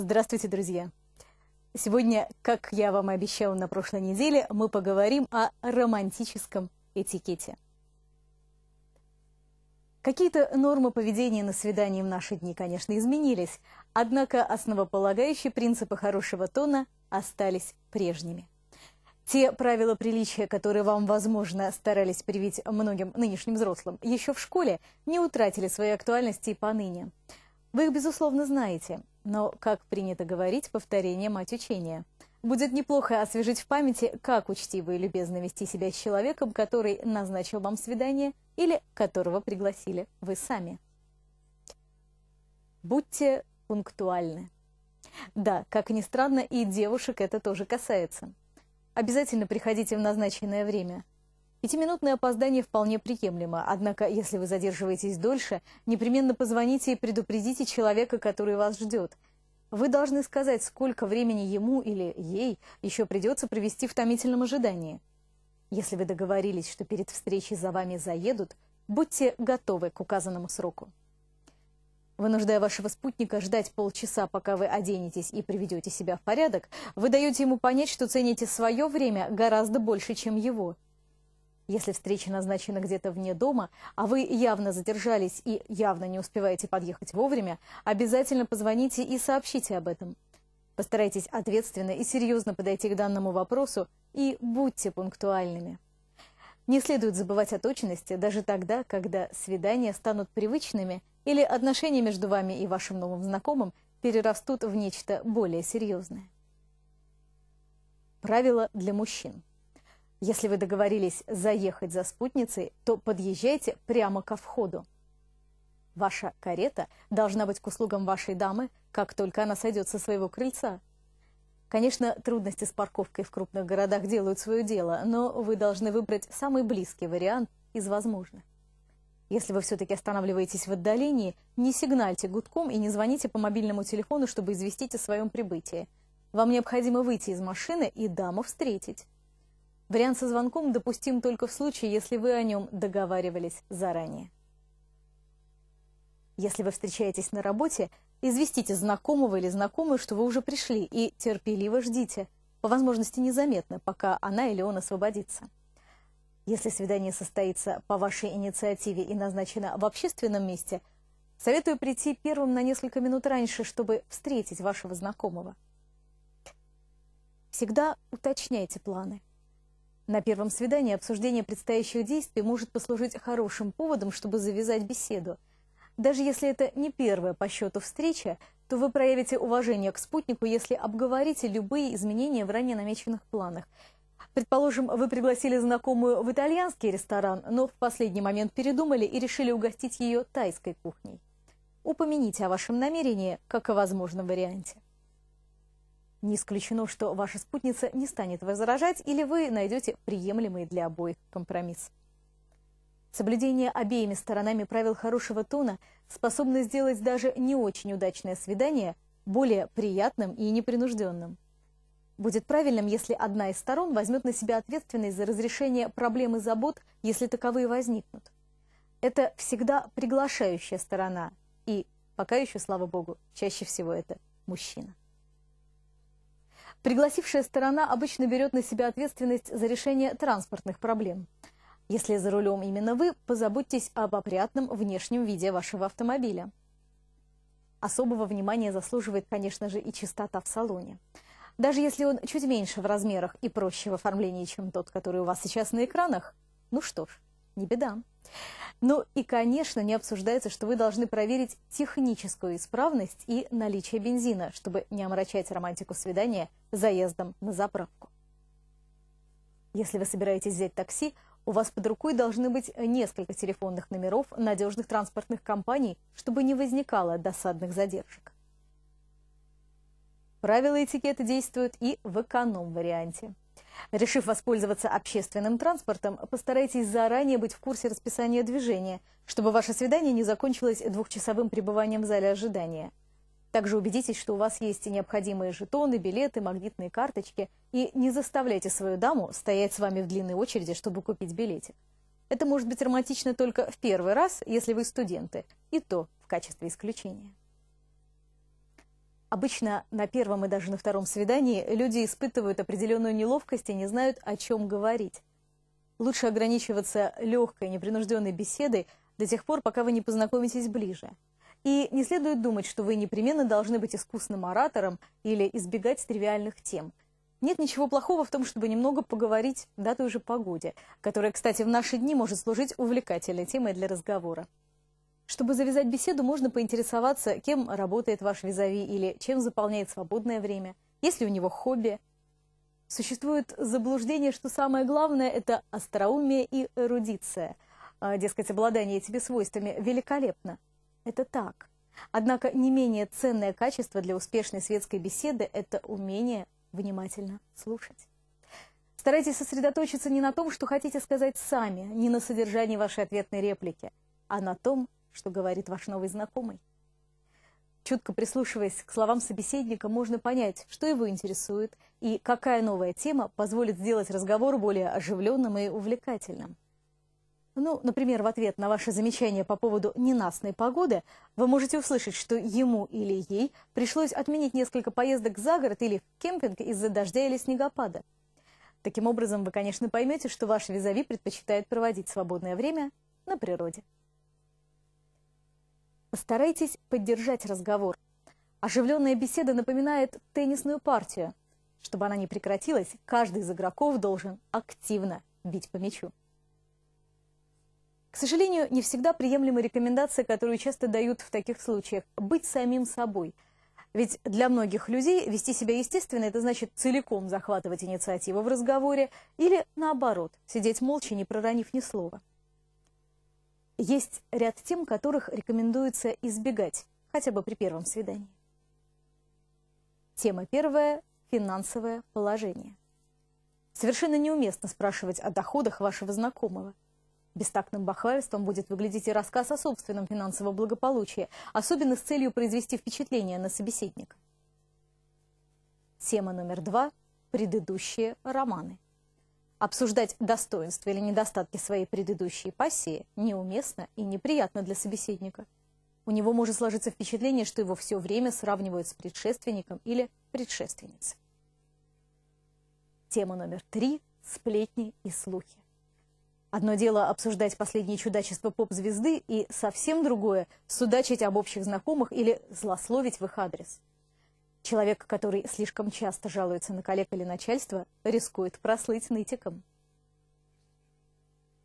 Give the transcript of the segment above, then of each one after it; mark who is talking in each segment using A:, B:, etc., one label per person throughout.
A: Здравствуйте, друзья! Сегодня, как я вам и обещала на прошлой неделе, мы поговорим о романтическом этикете. Какие-то нормы поведения на свидании в наши дни, конечно, изменились, однако основополагающие принципы хорошего тона остались прежними. Те правила приличия, которые вам, возможно, старались привить многим нынешним взрослым еще в школе, не утратили своей актуальности и поныне. Вы их, безусловно, знаете – но, как принято говорить, повторение – мать учения. Будет неплохо освежить в памяти, как учтиво и любезно вести себя с человеком, который назначил вам свидание или которого пригласили вы сами. Будьте пунктуальны. Да, как ни странно, и девушек это тоже касается. Обязательно приходите в назначенное время. Пятиминутное опоздание вполне приемлемо, однако если вы задерживаетесь дольше, непременно позвоните и предупредите человека, который вас ждет. Вы должны сказать, сколько времени ему или ей еще придется провести в томительном ожидании. Если вы договорились, что перед встречей за вами заедут, будьте готовы к указанному сроку. Вынуждая вашего спутника ждать полчаса, пока вы оденетесь и приведете себя в порядок, вы даете ему понять, что цените свое время гораздо больше, чем его – если встреча назначена где-то вне дома, а вы явно задержались и явно не успеваете подъехать вовремя, обязательно позвоните и сообщите об этом. Постарайтесь ответственно и серьезно подойти к данному вопросу и будьте пунктуальными. Не следует забывать о точности даже тогда, когда свидания станут привычными или отношения между вами и вашим новым знакомым перерастут в нечто более серьезное. Правила для мужчин. Если вы договорились заехать за спутницей, то подъезжайте прямо ко входу. Ваша карета должна быть к услугам вашей дамы, как только она сойдет со своего крыльца. Конечно, трудности с парковкой в крупных городах делают свое дело, но вы должны выбрать самый близкий вариант из возможных. Если вы все-таки останавливаетесь в отдалении, не сигнальте гудком и не звоните по мобильному телефону, чтобы известить о своем прибытии. Вам необходимо выйти из машины и даму встретить. Вариант со звонком допустим только в случае, если вы о нем договаривались заранее. Если вы встречаетесь на работе, известите знакомого или знакомую, что вы уже пришли, и терпеливо ждите, по возможности незаметно, пока она или он освободится. Если свидание состоится по вашей инициативе и назначено в общественном месте, советую прийти первым на несколько минут раньше, чтобы встретить вашего знакомого. Всегда уточняйте планы. На первом свидании обсуждение предстоящих действий может послужить хорошим поводом, чтобы завязать беседу. Даже если это не первая по счету встреча, то вы проявите уважение к спутнику, если обговорите любые изменения в ранее намеченных планах. Предположим, вы пригласили знакомую в итальянский ресторан, но в последний момент передумали и решили угостить ее тайской кухней. Упомяните о вашем намерении, как о возможном варианте. Не исключено, что ваша спутница не станет возражать, или вы найдете приемлемый для обоих компромисс. Соблюдение обеими сторонами правил хорошего тона способно сделать даже не очень удачное свидание более приятным и непринужденным. Будет правильным, если одна из сторон возьмет на себя ответственность за разрешение проблем и забот, если таковые возникнут. Это всегда приглашающая сторона, и пока еще, слава богу, чаще всего это мужчина. Пригласившая сторона обычно берет на себя ответственность за решение транспортных проблем. Если за рулем именно вы, позаботьтесь об опрятном внешнем виде вашего автомобиля. Особого внимания заслуживает, конечно же, и чистота в салоне. Даже если он чуть меньше в размерах и проще в оформлении, чем тот, который у вас сейчас на экранах, ну что ж, не беда. Ну и, конечно, не обсуждается, что вы должны проверить техническую исправность и наличие бензина, чтобы не омрачать романтику свидания заездом на заправку. Если вы собираетесь взять такси, у вас под рукой должны быть несколько телефонных номеров надежных транспортных компаний, чтобы не возникало досадных задержек. Правила этикета действуют и в эконом-варианте. Решив воспользоваться общественным транспортом, постарайтесь заранее быть в курсе расписания движения, чтобы ваше свидание не закончилось двухчасовым пребыванием в зале ожидания. Также убедитесь, что у вас есть необходимые жетоны, билеты, магнитные карточки, и не заставляйте свою даму стоять с вами в длинной очереди, чтобы купить билетик. Это может быть романтично только в первый раз, если вы студенты, и то в качестве исключения. Обычно на первом и даже на втором свидании люди испытывают определенную неловкость и не знают, о чем говорить. Лучше ограничиваться легкой, непринужденной беседой до тех пор, пока вы не познакомитесь ближе. И не следует думать, что вы непременно должны быть искусным оратором или избегать тривиальных тем. Нет ничего плохого в том, чтобы немного поговорить о той же погоде, которая, кстати, в наши дни может служить увлекательной темой для разговора. Чтобы завязать беседу, можно поинтересоваться, кем работает ваш визави или чем заполняет свободное время, есть ли у него хобби. Существует заблуждение, что самое главное – это остроумие и эрудиция. А, дескать, обладание этими свойствами великолепно. Это так. Однако не менее ценное качество для успешной светской беседы – это умение внимательно слушать. Старайтесь сосредоточиться не на том, что хотите сказать сами, не на содержании вашей ответной реплики, а на том, что говорит ваш новый знакомый. Чутко прислушиваясь к словам собеседника, можно понять, что его интересует и какая новая тема позволит сделать разговор более оживленным и увлекательным. Ну, например, в ответ на ваше замечание по поводу ненастной погоды, вы можете услышать, что ему или ей пришлось отменить несколько поездок за город или в кемпинг из-за дождя или снегопада. Таким образом, вы, конечно, поймете, что ваш визави предпочитает проводить свободное время на природе. Старайтесь поддержать разговор. Оживленная беседа напоминает теннисную партию. Чтобы она не прекратилась, каждый из игроков должен активно бить по мячу. К сожалению, не всегда приемлемы рекомендации, которые часто дают в таких случаях. Быть самим собой. Ведь для многих людей вести себя естественно – это значит целиком захватывать инициативу в разговоре или, наоборот, сидеть молча, не проронив ни слова. Есть ряд тем, которых рекомендуется избегать, хотя бы при первом свидании. Тема первая – финансовое положение. Совершенно неуместно спрашивать о доходах вашего знакомого. Бестактным бахвальством будет выглядеть и рассказ о собственном финансовом благополучии, особенно с целью произвести впечатление на собеседника. Тема номер два – предыдущие романы. Обсуждать достоинства или недостатки своей предыдущей пассии неуместно и неприятно для собеседника. У него может сложиться впечатление, что его все время сравнивают с предшественником или предшественницей. Тема номер три – сплетни и слухи. Одно дело обсуждать последние чудачества поп-звезды и совсем другое – судачить об общих знакомых или злословить в их адрес – Человек, который слишком часто жалуется на коллег или начальство, рискует прослыть нытиком.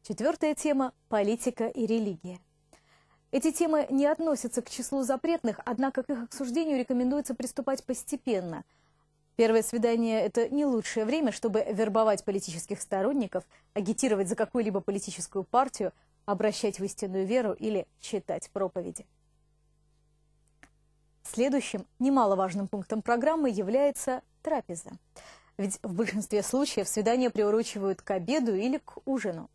A: Четвертая тема – политика и религия. Эти темы не относятся к числу запретных, однако к их обсуждению рекомендуется приступать постепенно. Первое свидание – это не лучшее время, чтобы вербовать политических сторонников, агитировать за какую-либо политическую партию, обращать в истинную веру или читать проповеди. Следующим немаловажным пунктом программы является трапеза. Ведь в большинстве случаев свидания приурочивают к обеду или к ужину.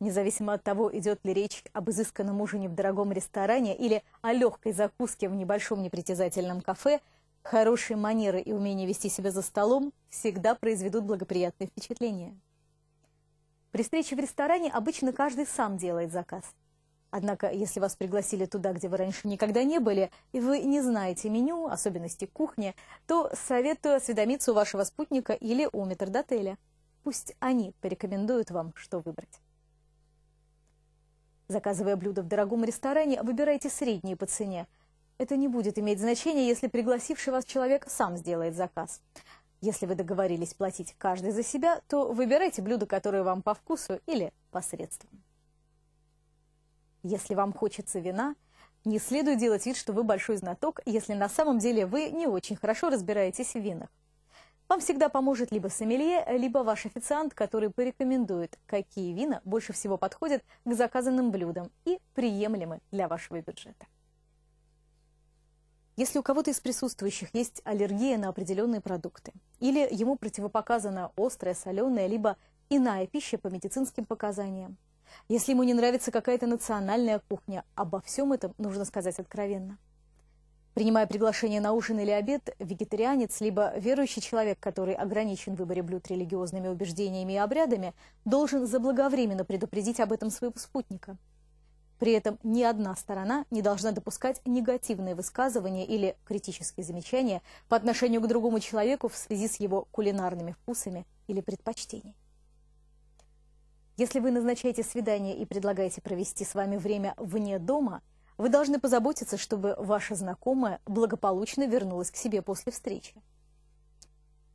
A: Независимо от того, идет ли речь об изысканном ужине в дорогом ресторане или о легкой закуске в небольшом непритязательном кафе, хорошие манеры и умение вести себя за столом всегда произведут благоприятное впечатление. При встрече в ресторане обычно каждый сам делает заказ – Однако, если вас пригласили туда, где вы раньше никогда не были, и вы не знаете меню, особенности кухни, то советую осведомиться у вашего спутника или у метрдотеля. Пусть они порекомендуют вам, что выбрать. Заказывая блюдо в дорогом ресторане, выбирайте средние по цене. Это не будет иметь значения, если пригласивший вас человек сам сделает заказ. Если вы договорились платить каждый за себя, то выбирайте блюдо, которое вам по вкусу или по средствам. Если вам хочется вина, не следует делать вид, что вы большой знаток, если на самом деле вы не очень хорошо разбираетесь в винах. Вам всегда поможет либо сомелье, либо ваш официант, который порекомендует, какие вина больше всего подходят к заказанным блюдам и приемлемы для вашего бюджета. Если у кого-то из присутствующих есть аллергия на определенные продукты, или ему противопоказана острая, соленая, либо иная пища по медицинским показаниям, если ему не нравится какая-то национальная кухня. Обо всем этом нужно сказать откровенно. Принимая приглашение на ужин или обед, вегетарианец, либо верующий человек, который ограничен в выборе блюд религиозными убеждениями и обрядами, должен заблаговременно предупредить об этом своего спутника. При этом ни одна сторона не должна допускать негативные высказывания или критические замечания по отношению к другому человеку в связи с его кулинарными вкусами или предпочтениями. Если вы назначаете свидание и предлагаете провести с вами время вне дома, вы должны позаботиться, чтобы ваша знакомая благополучно вернулась к себе после встречи.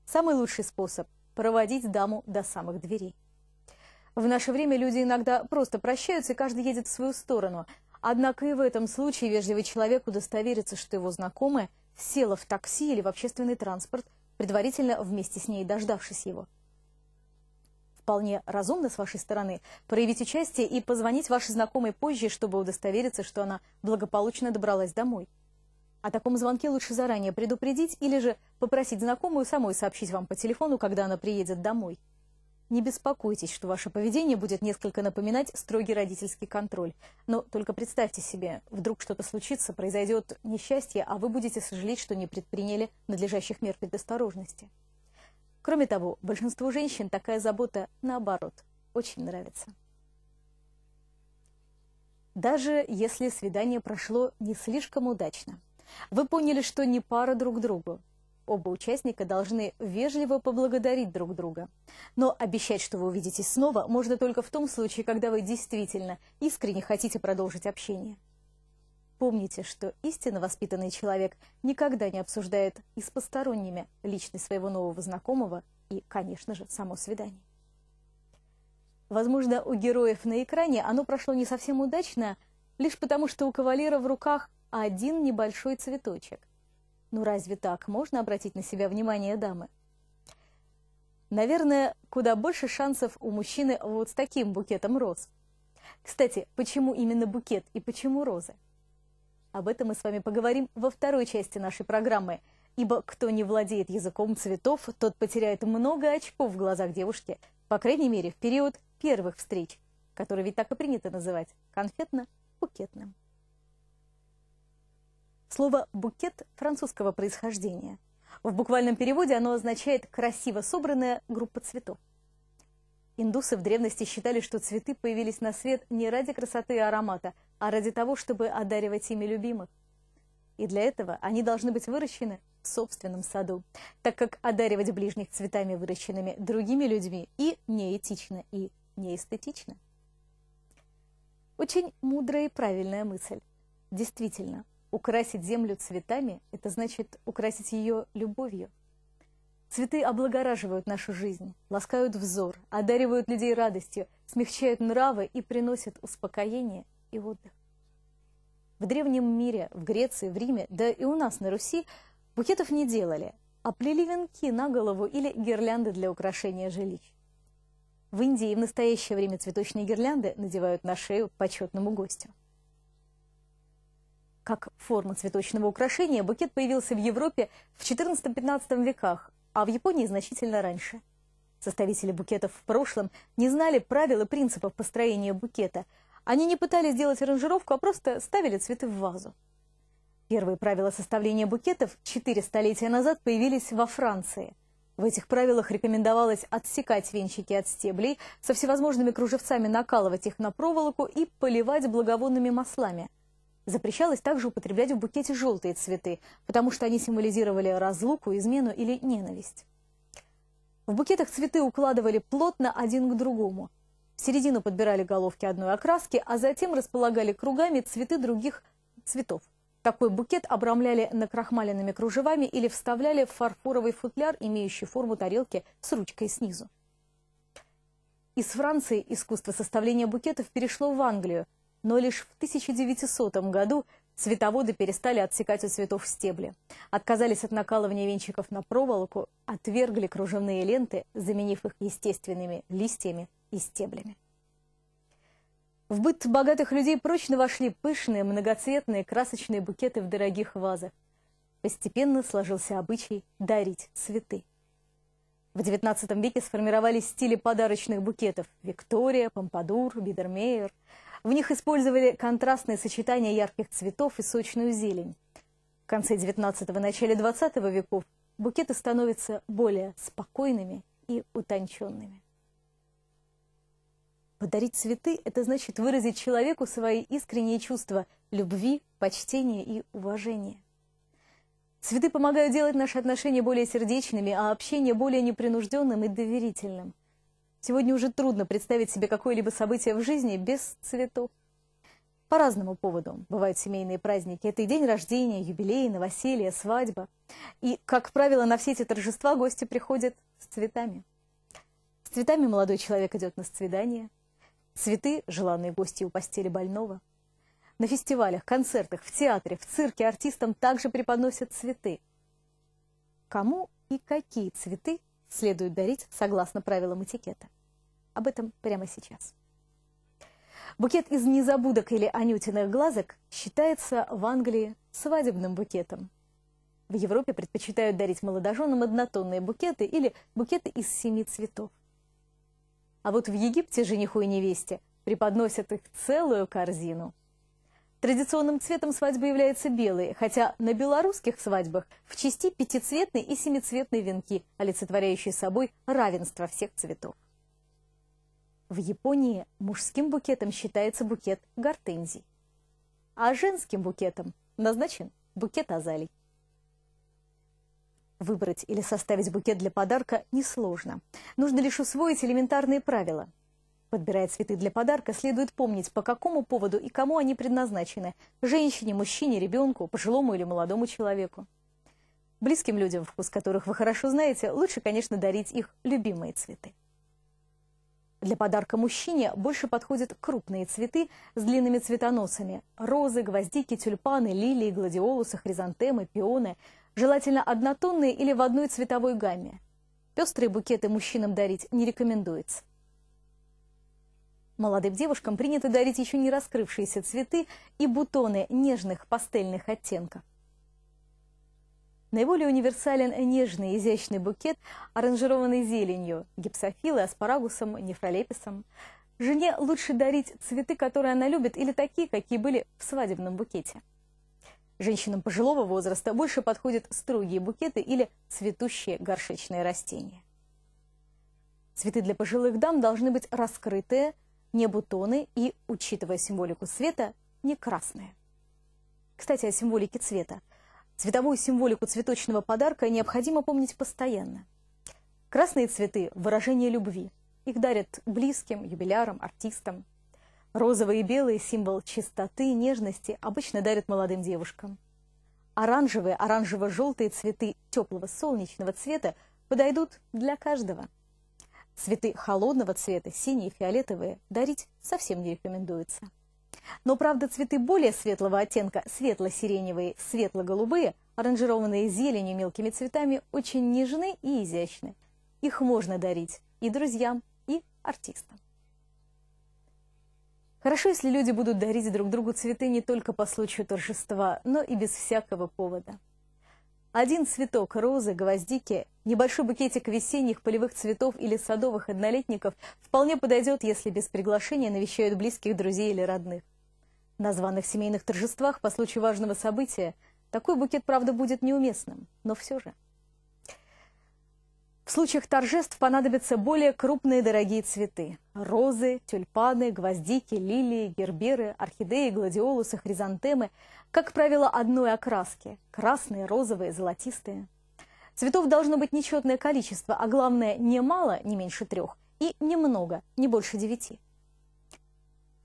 A: Самый лучший способ – проводить даму до самых дверей. В наше время люди иногда просто прощаются, и каждый едет в свою сторону. Однако и в этом случае вежливый человек удостоверится, что его знакомая села в такси или в общественный транспорт, предварительно вместе с ней дождавшись его – вполне разумно с вашей стороны проявить участие и позвонить вашей знакомой позже, чтобы удостовериться, что она благополучно добралась домой. О таком звонке лучше заранее предупредить или же попросить знакомую самой сообщить вам по телефону, когда она приедет домой. Не беспокойтесь, что ваше поведение будет несколько напоминать строгий родительский контроль. Но только представьте себе, вдруг что-то случится, произойдет несчастье, а вы будете сожалеть, что не предприняли надлежащих мер предосторожности. Кроме того, большинству женщин такая забота, наоборот, очень нравится. Даже если свидание прошло не слишком удачно, вы поняли, что не пара друг другу. Оба участника должны вежливо поблагодарить друг друга. Но обещать, что вы увидитесь снова, можно только в том случае, когда вы действительно искренне хотите продолжить общение. Помните, что истинно воспитанный человек никогда не обсуждает и с посторонними личность своего нового знакомого и, конечно же, само свидание. Возможно, у героев на экране оно прошло не совсем удачно, лишь потому что у кавалера в руках один небольшой цветочек. Ну разве так можно обратить на себя внимание дамы? Наверное, куда больше шансов у мужчины вот с таким букетом роз. Кстати, почему именно букет и почему розы? Об этом мы с вами поговорим во второй части нашей программы. Ибо кто не владеет языком цветов, тот потеряет много очков в глазах девушки. По крайней мере, в период первых встреч, который ведь так и принято называть конфетно-букетным. Слово «букет» французского происхождения. В буквальном переводе оно означает «красиво собранная группа цветов». Индусы в древности считали, что цветы появились на свет не ради красоты и аромата – а ради того, чтобы одаривать ими любимых. И для этого они должны быть выращены в собственном саду, так как одаривать ближних цветами, выращенными другими людьми, и неэтично, и неэстетично. Очень мудрая и правильная мысль. Действительно, украсить землю цветами – это значит украсить ее любовью. Цветы облагораживают нашу жизнь, ласкают взор, одаривают людей радостью, смягчают нравы и приносят успокоение – и отдых. В древнем мире, в Греции, в Риме, да и у нас на Руси букетов не делали, а плели венки на голову или гирлянды для украшения жилищ. В Индии в настоящее время цветочные гирлянды надевают на шею почетному гостю. Как форма цветочного украшения букет появился в Европе в XIV-XV веках, а в Японии значительно раньше. Составители букетов в прошлом не знали правил и принципов построения букета – они не пытались делать аранжировку, а просто ставили цветы в вазу. Первые правила составления букетов четыре столетия назад появились во Франции. В этих правилах рекомендовалось отсекать венчики от стеблей, со всевозможными кружевцами накалывать их на проволоку и поливать благовонными маслами. Запрещалось также употреблять в букете желтые цветы, потому что они символизировали разлуку, измену или ненависть. В букетах цветы укладывали плотно один к другому – в середину подбирали головки одной окраски, а затем располагали кругами цветы других цветов. Такой букет обрамляли накрахмаленными кружевами или вставляли в фарфоровый футляр, имеющий форму тарелки с ручкой снизу. Из Франции искусство составления букетов перешло в Англию, но лишь в 1900 году цветоводы перестали отсекать у цветов стебли. Отказались от накалывания венчиков на проволоку, отвергли кружевные ленты, заменив их естественными листьями и стеблями. В быт богатых людей прочно вошли пышные, многоцветные, красочные букеты в дорогих вазах. Постепенно сложился обычай дарить цветы. В XIX веке сформировались стили подарочных букетов – Виктория, Помпадур, Бидермейер. В них использовали контрастные сочетания ярких цветов и сочную зелень. В конце XIX – начале XX веков букеты становятся более спокойными и утонченными. Подарить цветы – это значит выразить человеку свои искренние чувства любви, почтения и уважения. Цветы помогают делать наши отношения более сердечными, а общение более непринужденным и доверительным. Сегодня уже трудно представить себе какое-либо событие в жизни без цветов. По разному поводу бывают семейные праздники. Это и день рождения, юбилей, новоселье, свадьба. И, как правило, на все эти торжества гости приходят с цветами. С цветами молодой человек идет на свидание – Цветы – желанные гости у постели больного. На фестивалях, концертах, в театре, в цирке артистам также преподносят цветы. Кому и какие цветы следует дарить согласно правилам этикета? Об этом прямо сейчас. Букет из незабудок или анютиных глазок считается в Англии свадебным букетом. В Европе предпочитают дарить молодоженам однотонные букеты или букеты из семи цветов. А вот в Египте жениху и невесте преподносят их целую корзину. Традиционным цветом свадьбы является белый, хотя на белорусских свадьбах в части пятицветные и семицветные венки, олицетворяющие собой равенство всех цветов. В Японии мужским букетом считается букет гортензий, а женским букетом назначен букет азалий. Выбрать или составить букет для подарка несложно. Нужно лишь усвоить элементарные правила. Подбирая цветы для подарка, следует помнить, по какому поводу и кому они предназначены – женщине, мужчине, ребенку, пожилому или молодому человеку. Близким людям, вкус которых вы хорошо знаете, лучше, конечно, дарить их любимые цветы. Для подарка мужчине больше подходят крупные цветы с длинными цветоносами. Розы, гвоздики, тюльпаны, лилии, гладиолусы, хризантемы, пионы. Желательно однотонные или в одной цветовой гамме. Пестрые букеты мужчинам дарить не рекомендуется. Молодым девушкам принято дарить еще не раскрывшиеся цветы и бутоны нежных пастельных оттенков. Наиболее универсален нежный изящный букет, аранжированный зеленью, гипсофилы, аспарагусом, нефролеписом. Жене лучше дарить цветы, которые она любит, или такие, какие были в свадебном букете. Женщинам пожилого возраста больше подходят строгие букеты или цветущие горшечные растения. Цветы для пожилых дам должны быть раскрытые, не бутоны и, учитывая символику цвета, не красные. Кстати, о символике цвета. Цветовую символику цветочного подарка необходимо помнить постоянно. Красные цветы – выражение любви. Их дарят близким, юбилярам, артистам. Розовые и белые – символ чистоты, нежности, обычно дарят молодым девушкам. Оранжевые, оранжево-желтые цветы теплого солнечного цвета подойдут для каждого. Цветы холодного цвета, синие, фиолетовые, дарить совсем не рекомендуется. Но, правда, цветы более светлого оттенка, светло-сиреневые, светло-голубые, аранжированные зеленью мелкими цветами, очень нежны и изящны. Их можно дарить и друзьям, и артистам. Хорошо, если люди будут дарить друг другу цветы не только по случаю торжества, но и без всякого повода. Один цветок розы, гвоздики, небольшой букетик весенних полевых цветов или садовых однолетников вполне подойдет, если без приглашения навещают близких друзей или родных. На званых семейных торжествах по случаю важного события такой букет, правда, будет неуместным, но все же. В случаях торжеств понадобятся более крупные дорогие цветы – розы, тюльпаны, гвоздики, лилии, герберы, орхидеи, гладиолусы, хризантемы, как правило, одной окраски – красные, розовые, золотистые. Цветов должно быть нечетное количество, а главное – не мало, не меньше трех, и немного, не больше девяти.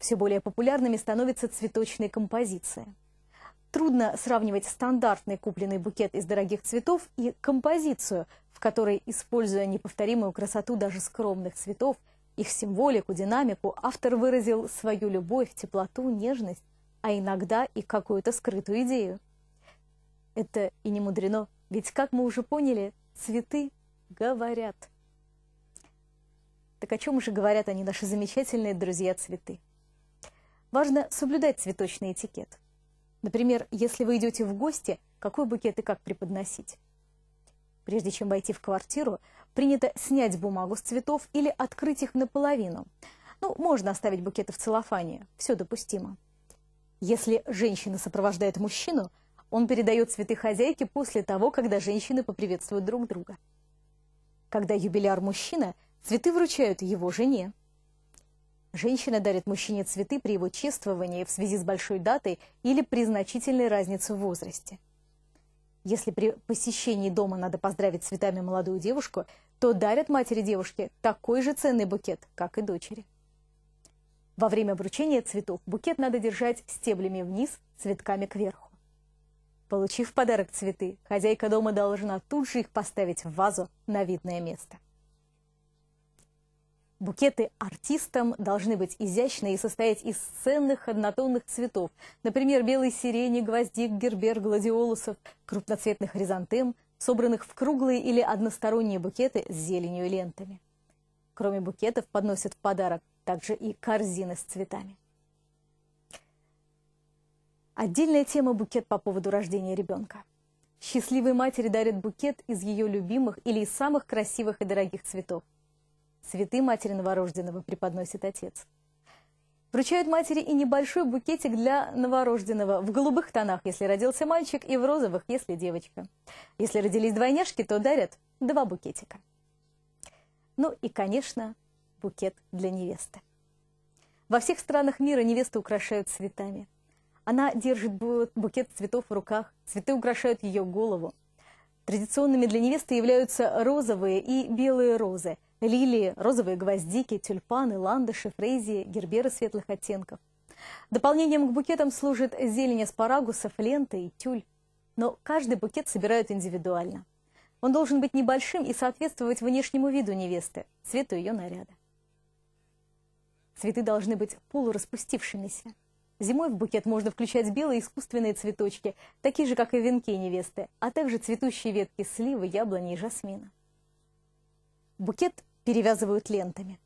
A: Все более популярными становятся цветочные композиции. Трудно сравнивать стандартный купленный букет из дорогих цветов и композицию, в которой, используя неповторимую красоту даже скромных цветов, их символику, динамику, автор выразил свою любовь, теплоту, нежность, а иногда и какую-то скрытую идею. Это и не мудрено, ведь, как мы уже поняли, цветы говорят. Так о чем же говорят они, наши замечательные друзья-цветы? Важно соблюдать цветочный этикет. Например, если вы идете в гости, какой букет и как преподносить. Прежде чем войти в квартиру, принято снять бумагу с цветов или открыть их наполовину. Ну, можно оставить букеты в целлофане, все допустимо. Если женщина сопровождает мужчину, он передает цветы хозяйке после того, когда женщины поприветствуют друг друга. Когда юбиляр мужчина, цветы вручают его жене. Женщина дарит мужчине цветы при его чествовании в связи с большой датой или при значительной разнице в возрасте. Если при посещении дома надо поздравить цветами молодую девушку, то дарят матери девушки такой же ценный букет, как и дочери. Во время вручения цветов букет надо держать стеблями вниз, цветками кверху. Получив подарок цветы, хозяйка дома должна тут же их поставить в вазу на видное место. Букеты артистам должны быть изящны и состоять из ценных однотонных цветов. Например, белой сирени, гвоздик, гербер, гладиолусов, крупноцветных хризантем, собранных в круглые или односторонние букеты с зеленью и лентами. Кроме букетов подносят в подарок также и корзины с цветами. Отдельная тема – букет по поводу рождения ребенка. Счастливой матери дарят букет из ее любимых или из самых красивых и дорогих цветов. Цветы матери новорожденного преподносит отец. Вручают матери и небольшой букетик для новорожденного в голубых тонах, если родился мальчик, и в розовых, если девочка. Если родились двойняшки, то дарят два букетика. Ну и, конечно, букет для невесты. Во всех странах мира невесту украшают цветами. Она держит букет цветов в руках, цветы украшают ее голову. Традиционными для невесты являются розовые и белые розы, лилии, розовые гвоздики, тюльпаны, ландыши, фрезии, герберы светлых оттенков. Дополнением к букетам служит зелень аспарагусов, ленты и тюль. Но каждый букет собирают индивидуально. Он должен быть небольшим и соответствовать внешнему виду невесты, цвету ее наряда. Цветы должны быть полураспустившимися. Зимой в букет можно включать белые искусственные цветочки, такие же, как и венки невесты, а также цветущие ветки сливы, яблони и жасмина. Букет перевязывают лентами.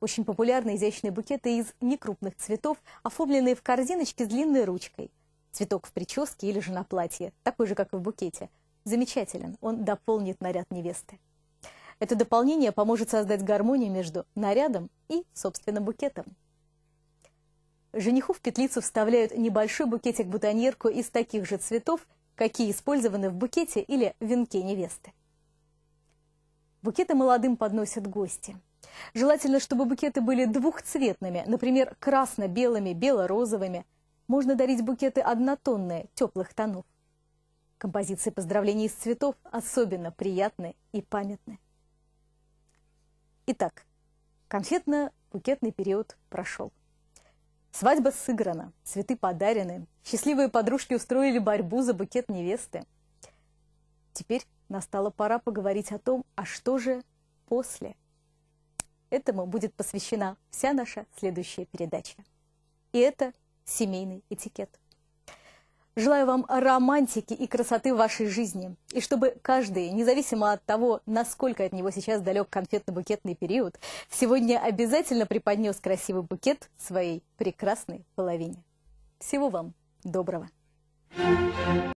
A: Очень популярны изящные букеты из некрупных цветов, оформленные в корзиночке с длинной ручкой. Цветок в прическе или же на платье, такой же, как и в букете. Замечателен, он дополнит наряд невесты. Это дополнение поможет создать гармонию между нарядом и, собственно, букетом. Жениху в петлицу вставляют небольшой букетик-бутоньерку из таких же цветов, какие использованы в букете или венке невесты. Букеты молодым подносят гости. Желательно, чтобы букеты были двухцветными, например, красно-белыми, бело-розовыми. Можно дарить букеты однотонные, теплых тонов. Композиции поздравлений из цветов особенно приятны и памятны. Итак, конфетно-букетный период прошел. Свадьба сыграна, цветы подарены, счастливые подружки устроили борьбу за букет невесты. Теперь настала пора поговорить о том, а что же после. Этому будет посвящена вся наша следующая передача. И это семейный этикет. Желаю вам романтики и красоты в вашей жизни. И чтобы каждый, независимо от того, насколько от него сейчас далек конфетно-букетный период, сегодня обязательно преподнес красивый букет своей прекрасной половине. Всего вам доброго!